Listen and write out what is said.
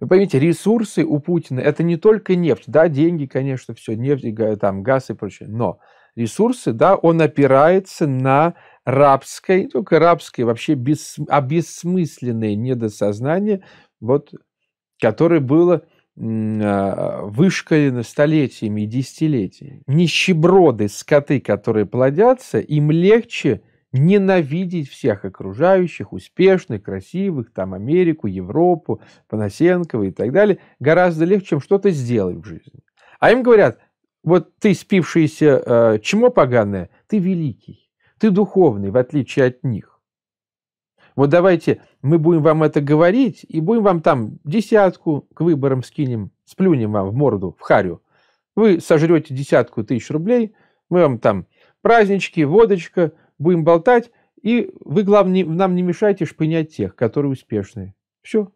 Вы поймите, ресурсы у Путина – это не только нефть. Да, деньги, конечно, все, нефть, там, газ и прочее. Но ресурсы, да, он опирается на рабское, не только рабское, вообще бес, обессмысленное а недосознание, вот, которое было а, вышкалено столетиями и десятилетиями. Нищеброды, скоты, которые плодятся, им легче – ненавидеть всех окружающих, успешных, красивых, там Америку, Европу, Панасенкова и так далее, гораздо легче, чем что-то сделать в жизни. А им говорят, вот ты спившийся э, чмо поганое, ты великий, ты духовный, в отличие от них. Вот давайте мы будем вам это говорить и будем вам там десятку к выборам скинем, сплюнем вам в морду, в харю. Вы сожрете десятку тысяч рублей, мы вам там празднички, водочка – будем болтать, и вы, главное, нам не мешайте шпынять тех, которые успешные. Все,